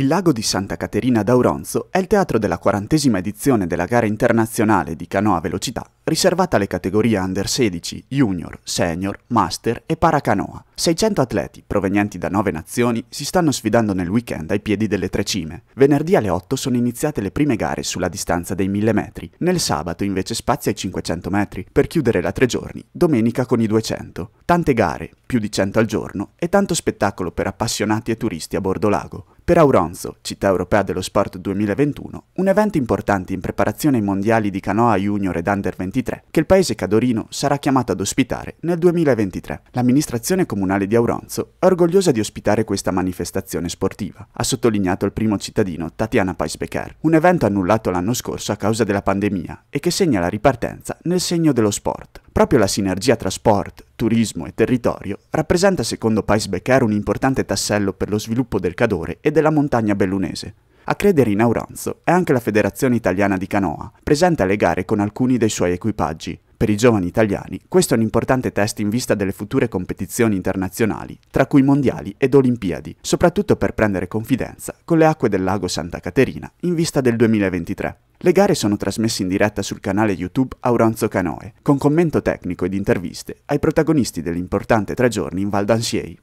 Il lago di Santa Caterina d'Auronzo è il teatro della quarantesima edizione della gara internazionale di canoa velocità riservata alle categorie under 16, junior, senior, master e paracanoa. 600 atleti provenienti da 9 nazioni si stanno sfidando nel weekend ai piedi delle tre cime. Venerdì alle 8 sono iniziate le prime gare sulla distanza dei 1000 metri, nel sabato invece spazia ai 500 metri, per chiudere la tre giorni, domenica con i 200. Tante gare, più di 100 al giorno, e tanto spettacolo per appassionati e turisti a bordo lago per Auronzo, città europea dello sport 2021, un evento importante in preparazione ai mondiali di canoa junior ed under 23, che il paese cadorino sarà chiamato ad ospitare nel 2023. L'amministrazione comunale di Auronzo è orgogliosa di ospitare questa manifestazione sportiva, ha sottolineato il primo cittadino Tatiana Paisbecker, un evento annullato l'anno scorso a causa della pandemia e che segna la ripartenza nel segno dello sport. Proprio la sinergia tra sport, turismo e territorio rappresenta secondo Pais Becker un importante tassello per lo sviluppo del Cadore e della montagna bellunese. A credere in Auranzo è anche la Federazione Italiana di Canoa, presente alle gare con alcuni dei suoi equipaggi. Per i giovani italiani questo è un importante test in vista delle future competizioni internazionali, tra cui mondiali ed olimpiadi, soprattutto per prendere confidenza con le acque del lago Santa Caterina in vista del 2023. Le gare sono trasmesse in diretta sul canale YouTube Auronzo Canoe, con commento tecnico ed interviste ai protagonisti dell'importante tre giorni in Val d'Ansiei.